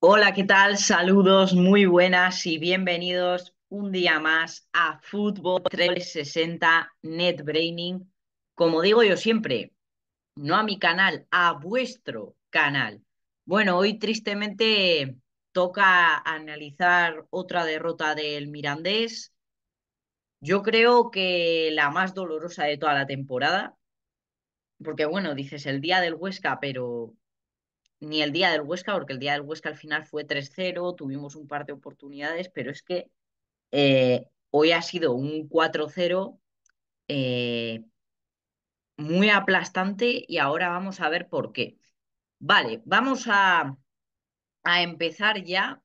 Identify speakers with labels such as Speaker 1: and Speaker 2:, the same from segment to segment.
Speaker 1: Hola, ¿qué tal? Saludos, muy buenas y bienvenidos un día más a Fútbol 360 Net Braining. Como digo yo siempre, no a mi canal, a vuestro canal. Bueno, hoy tristemente toca analizar otra derrota del Mirandés. Yo creo que la más dolorosa de toda la temporada, porque bueno, dices el día del Huesca, pero ni el día del Huesca, porque el día del Huesca al final fue 3-0, tuvimos un par de oportunidades, pero es que eh, hoy ha sido un 4-0 eh, muy aplastante y ahora vamos a ver por qué. Vale, vamos a, a empezar ya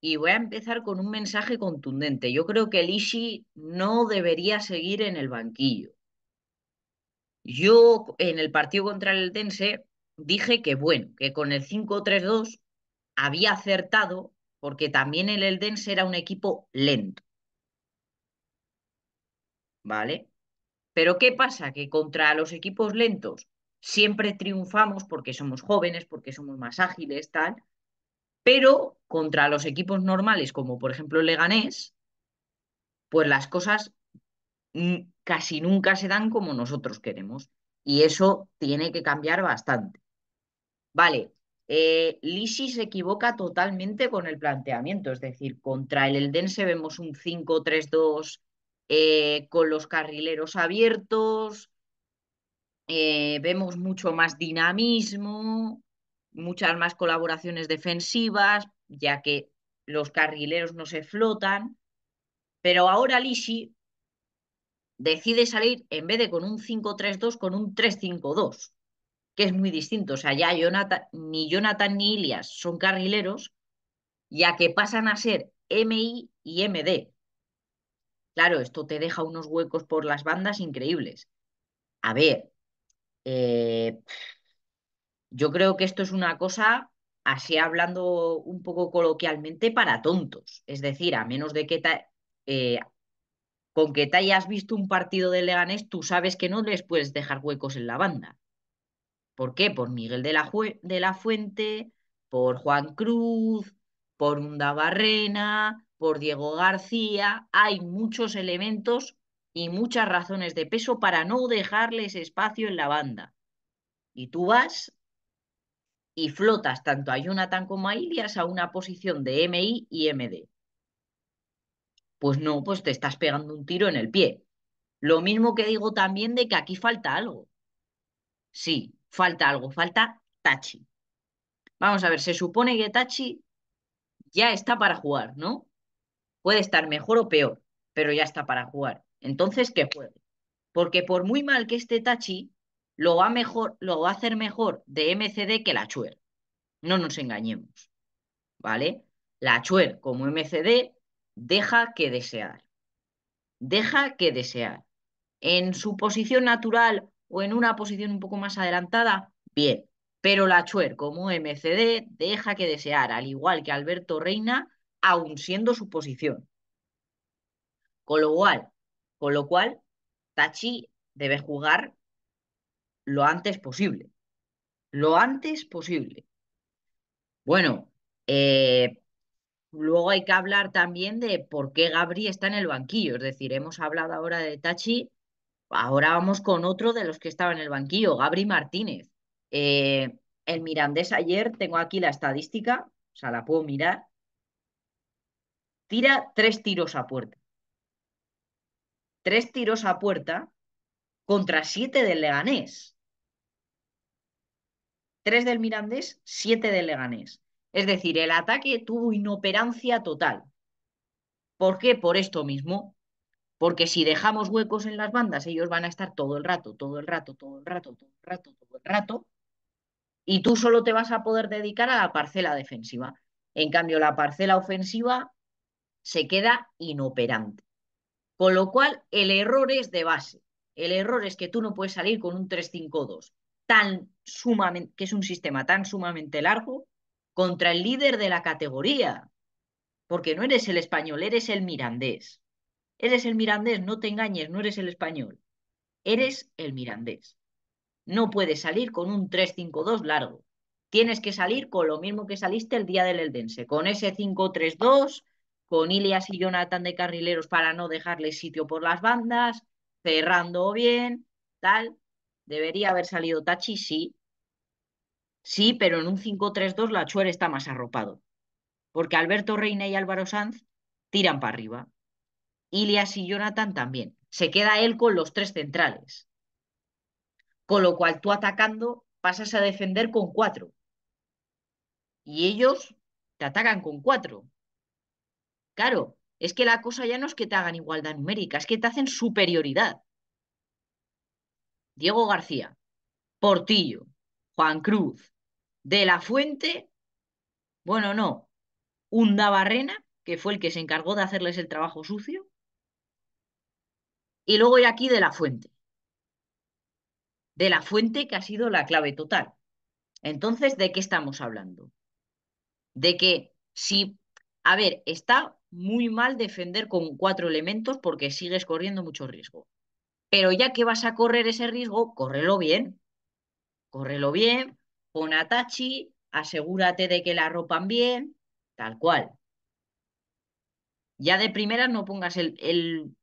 Speaker 1: y voy a empezar con un mensaje contundente. Yo creo que el no debería seguir en el banquillo. Yo en el partido contra el Dense dije que bueno, que con el 5-3-2 había acertado porque también el Elden era un equipo lento. ¿Vale? Pero ¿qué pasa? Que contra los equipos lentos siempre triunfamos porque somos jóvenes, porque somos más ágiles, tal. Pero contra los equipos normales, como por ejemplo el Leganés, pues las cosas casi nunca se dan como nosotros queremos. Y eso tiene que cambiar bastante. Vale, eh, Lisi se equivoca totalmente con el planteamiento, es decir, contra el Eldense vemos un 5-3-2 eh, con los carrileros abiertos, eh, vemos mucho más dinamismo, muchas más colaboraciones defensivas, ya que los carrileros no se flotan, pero ahora Lisi decide salir en vez de con un 5-3-2, con un 3-5-2 que es muy distinto. O sea, ya Jonathan, ni Jonathan ni Ilias son carrileros, ya que pasan a ser MI y MD. Claro, esto te deja unos huecos por las bandas increíbles. A ver, eh, yo creo que esto es una cosa, así hablando un poco coloquialmente, para tontos. Es decir, a menos de que eh, con que te hayas visto un partido de Leganés, tú sabes que no les puedes dejar huecos en la banda. ¿Por qué? Por Miguel de la, Fuente, por Juan Cruz, por Barrena, por Diego García. Hay muchos elementos y muchas razones de peso para no dejarles espacio en la banda. Y tú vas y flotas tanto a Jonathan como a Ilias a una posición de MI y MD. Pues no, pues te estás pegando un tiro en el pie. Lo mismo que digo también de que aquí falta algo. Sí, falta algo, falta Tachi. Vamos a ver, se supone que Tachi ya está para jugar, ¿no? Puede estar mejor o peor, pero ya está para jugar. Entonces, ¿qué puede? Porque por muy mal que esté Tachi, lo va, mejor, lo va a hacer mejor de MCD que la Chuer. No nos engañemos. ¿Vale? La Chuer como MCD deja que desear. Deja que desear. En su posición natural o en una posición un poco más adelantada, bien. Pero la Lachuer, como MCD, deja que desear, al igual que Alberto Reina, aun siendo su posición. Con lo cual, con lo cual Tachi debe jugar lo antes posible. Lo antes posible. Bueno, eh, luego hay que hablar también de por qué Gabri está en el banquillo. Es decir, hemos hablado ahora de Tachi Ahora vamos con otro de los que estaba en el banquillo, Gabri Martínez. Eh, el Mirandés ayer, tengo aquí la estadística, o sea, la puedo mirar. Tira tres tiros a puerta. Tres tiros a puerta contra siete del Leganés. Tres del Mirandés, siete del Leganés. Es decir, el ataque tuvo inoperancia total. ¿Por qué? Por esto mismo, porque si dejamos huecos en las bandas, ellos van a estar todo el rato, todo el rato, todo el rato, todo el rato, todo el rato, y tú solo te vas a poder dedicar a la parcela defensiva. En cambio, la parcela ofensiva se queda inoperante. Con lo cual, el error es de base. El error es que tú no puedes salir con un 3-5-2, tan sumamente, que es un sistema tan sumamente largo, contra el líder de la categoría. Porque no eres el español, eres el mirandés. Eres el mirandés, no te engañes, no eres el español. Eres el mirandés. No puedes salir con un 3-5-2 largo. Tienes que salir con lo mismo que saliste el día del Eldense, con ese 5-3-2, con Ilias y Jonathan de carrileros para no dejarle sitio por las bandas, cerrando bien, tal. Debería haber salido Tachi, sí. Sí, pero en un 5-3-2 la Chuer está más arropado. Porque Alberto Reina y Álvaro Sanz tiran para arriba. Ilias y Jonathan también. Se queda él con los tres centrales. Con lo cual tú atacando pasas a defender con cuatro. Y ellos te atacan con cuatro. Claro, es que la cosa ya no es que te hagan igualdad numérica, es que te hacen superioridad. Diego García, Portillo, Juan Cruz, De la Fuente, bueno, no, Barrena que fue el que se encargó de hacerles el trabajo sucio, y luego hay aquí de la fuente. De la fuente que ha sido la clave total. Entonces, ¿de qué estamos hablando? De que si, a ver, está muy mal defender con cuatro elementos porque sigues corriendo mucho riesgo. Pero ya que vas a correr ese riesgo, córrelo bien. Córrelo bien, pon atachi, asegúrate de que la ropan bien, tal cual. Ya de primeras no pongas el, el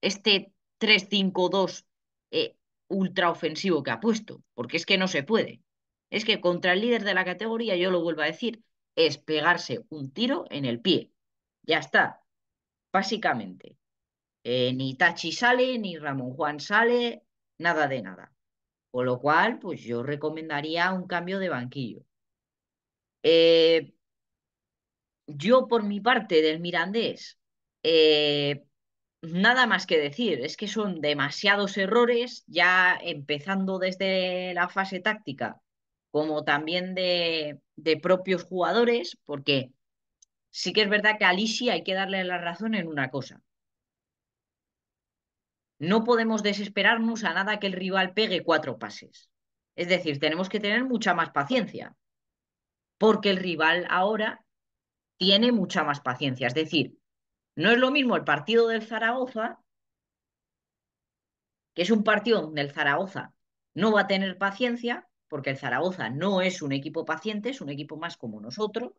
Speaker 1: este 3-5-2 ultra eh, ultraofensivo que ha puesto, porque es que no se puede. Es que contra el líder de la categoría, yo lo vuelvo a decir, es pegarse un tiro en el pie. Ya está, básicamente. Eh, ni Tachi sale, ni Ramón Juan sale, nada de nada. Con lo cual, pues yo recomendaría un cambio de banquillo. Eh, yo, por mi parte, del Mirandés, eh, nada más que decir, es que son demasiados errores, ya empezando desde la fase táctica, como también de, propios jugadores, porque sí que es verdad que a hay que darle la razón en una cosa. No podemos desesperarnos a nada que el rival pegue cuatro pases. Es decir, tenemos que tener mucha más paciencia, porque el rival ahora tiene mucha más paciencia. Es decir, no es lo mismo el partido del Zaragoza, que es un partido donde el Zaragoza no va a tener paciencia, porque el Zaragoza no es un equipo paciente, es un equipo más como nosotros,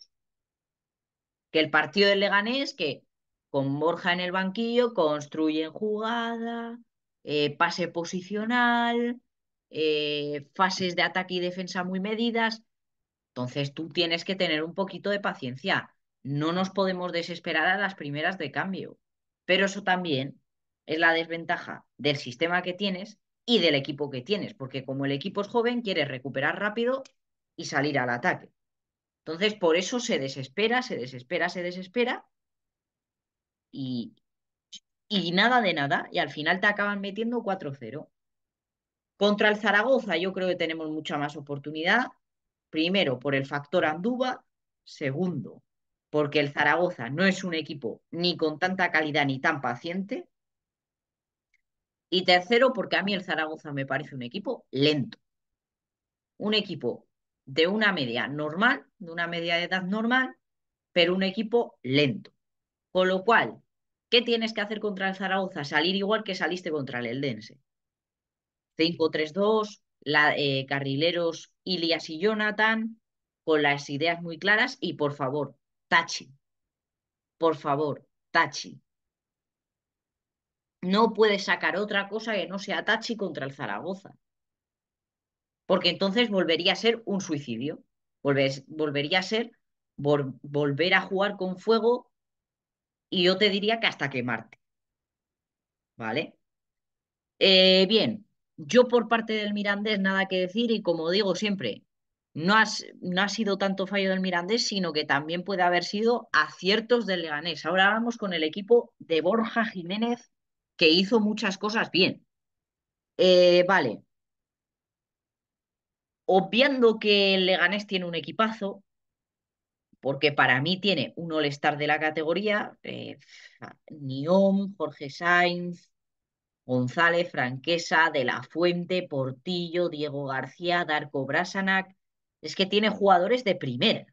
Speaker 1: que el partido del Leganés, que con Borja en el banquillo construyen jugada, eh, pase posicional, eh, fases de ataque y defensa muy medidas. Entonces tú tienes que tener un poquito de paciencia no nos podemos desesperar a las primeras de cambio. Pero eso también es la desventaja del sistema que tienes y del equipo que tienes, porque como el equipo es joven, quieres recuperar rápido y salir al ataque. Entonces, por eso se desespera, se desespera, se desespera y, nada de nada, y al final te acaban metiendo 4-0. Contra el Zaragoza yo creo que tenemos mucha más oportunidad, primero por el factor Anduba, segundo porque el Zaragoza no es un equipo ni con tanta calidad ni tan paciente. Y tercero, porque a mí el Zaragoza me parece un equipo lento. Un equipo de una media normal, de una media de edad normal, pero un equipo lento. Con lo cual, ¿qué tienes que hacer contra el Zaragoza? Salir igual que saliste contra el Eldense. 5-3-2, eh, carrileros Ilias y Jonathan, con las ideas muy claras y por favor, Tachi. Por favor, Tachi. No puedes sacar otra cosa que no sea Tachi contra el Zaragoza. Porque entonces volvería a ser un suicidio. volvería a ser volver a jugar con fuego y yo te diría que hasta quemarte. ¿Vale? Eh, bien, yo por parte del Mirandés nada que decir y como digo siempre, no, ha sido tanto fallo del Mirandés, sino que también puede haber sido aciertos del Leganés. Ahora vamos con el equipo de Borja Jiménez, que hizo muchas cosas bien. Eh, vale. Obviando que el Leganés tiene un equipazo, porque para mí tiene un all-star de la categoría, eh, Niom, Jorge Sainz, González, Franquesa, De La Fuente, Portillo, Diego García, Darko Brasanac, es que tiene jugadores de primera.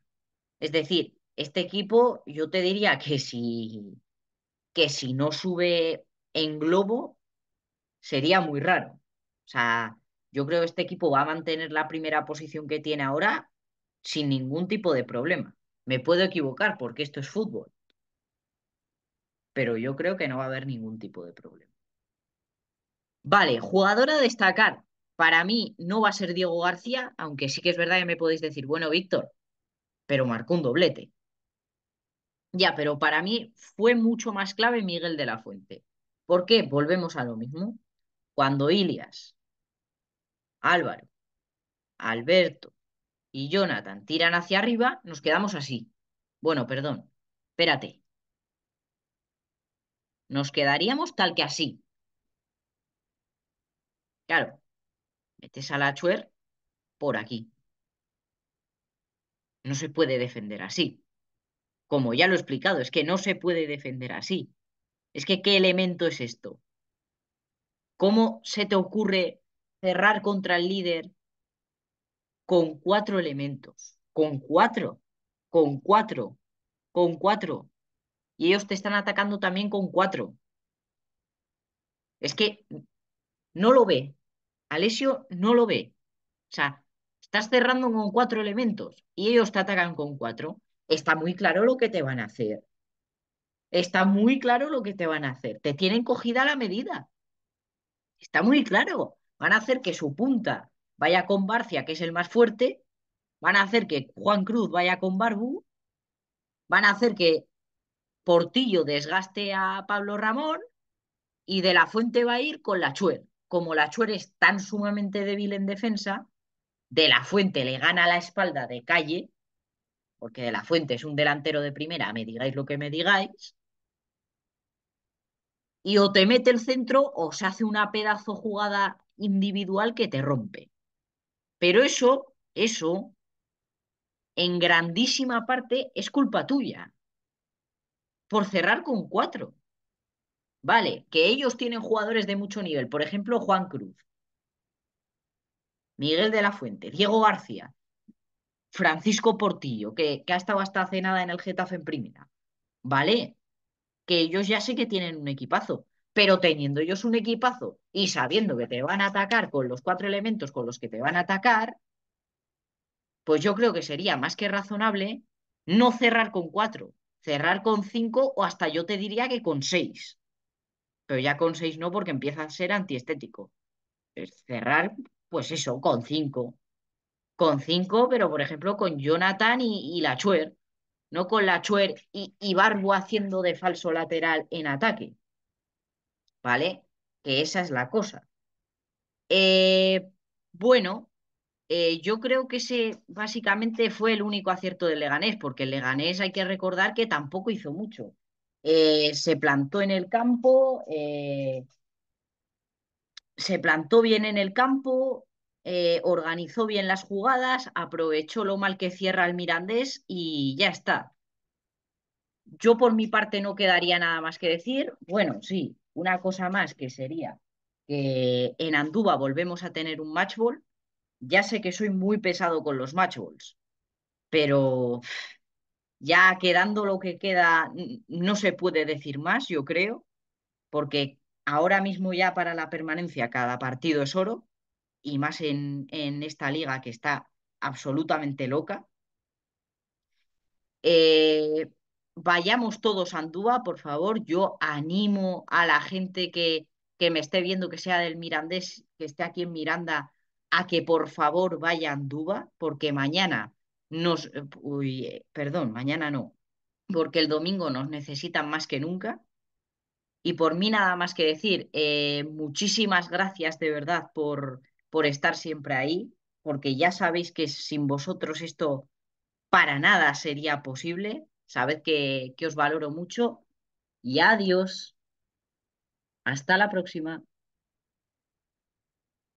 Speaker 1: Es decir, este equipo yo te diría que si, que si no sube en globo, sería muy raro. O sea, yo creo que este equipo va a mantener la primera posición que tiene ahora sin ningún tipo de problema. Me puedo equivocar porque esto es fútbol, pero yo creo que no va a haber ningún tipo de problema. Vale, jugadora a destacar. Para mí no va a ser Diego García, aunque sí que es verdad que me podéis decir, bueno, Víctor, pero marcó un doblete. Ya, pero para mí fue mucho más clave Miguel de la Fuente. ¿Por qué? Volvemos a lo mismo. Cuando Ilias, Álvaro, Alberto y Jonathan tiran hacia arriba, nos quedamos así. Bueno, perdón, espérate. Nos quedaríamos tal que así. Claro, metes a la por aquí. No se puede defender así. Como ya lo he explicado, es que no se puede defender así. Es que, ¿qué elemento es esto? ¿Cómo se te ocurre cerrar contra el líder con cuatro elementos? Con cuatro, con cuatro, con cuatro. Y ellos te están atacando también con cuatro. Es que no lo ve, Alesio no lo ve. O sea, estás cerrando con cuatro elementos y ellos te atacan con cuatro. Está muy claro lo que te van a hacer. Está muy claro lo que te van a hacer. Te tienen cogida la medida. Está muy claro. Van a hacer que su punta vaya con Barcia, que es el más fuerte. Van a hacer que Juan Cruz vaya con Barbu. Van a hacer que Portillo desgaste a Pablo Ramón y de la Fuente va a ir con la Chuel como la Chuer es tan sumamente débil en defensa, De la Fuente le gana la espalda de calle, porque De la Fuente es un delantero de primera, me digáis lo que me digáis, y o te mete el centro o se hace una pedazo jugada individual que te rompe. Pero eso, eso, en grandísima parte es culpa tuya por cerrar con cuatro. Vale, que ellos tienen jugadores de mucho nivel. Por ejemplo, Juan Cruz, Miguel de la Fuente, Diego García, Francisco Portillo, que, que ha estado hasta hace nada en el Getafe en primera. Vale, que ellos ya sé que tienen un equipazo, pero teniendo ellos un equipazo y sabiendo que te van a atacar con los cuatro elementos con los que te van a atacar, pues yo creo que sería más que razonable no cerrar con cuatro, cerrar con cinco o hasta yo te diría que con seis pero ya con 6 no, porque empieza a ser antiestético. Cerrar, pues eso, con 5. Con 5, pero por ejemplo con Jonathan y, la Lachuer, no con Lachuer y, y Barbo haciendo de falso lateral en ataque. ¿Vale? Que esa es la cosa. Eh, bueno, eh, yo creo que ese básicamente fue el único acierto del Leganés, porque el Leganés hay que recordar que tampoco hizo mucho. Eh, se plantó en el campo, eh, se plantó bien en el campo, eh, organizó bien las jugadas, aprovechó lo mal que cierra el Mirandés y ya está. Yo por mi parte no quedaría nada más que decir. Bueno, sí, una cosa más que sería que en Andúba volvemos a tener un matchball. Ya sé que soy muy pesado con los matchballs, pero ya quedando lo que queda, no se puede decir más, yo creo, porque ahora mismo ya para la permanencia cada partido es oro, y más en, en esta liga que está absolutamente loca. Eh, vayamos todos a Andúa, por favor. Yo animo a la gente que, que, me esté viendo, que sea del Mirandés, que esté aquí en Miranda, a que por favor vaya a Andúa, porque mañana nos, eh, uy, eh, perdón, mañana no, porque el domingo nos necesitan más que nunca. Y por mí nada más que decir, eh, muchísimas gracias de verdad por, por estar siempre ahí, porque ya sabéis que sin vosotros esto para nada sería posible. Sabed que os valoro mucho y adiós. Hasta la próxima.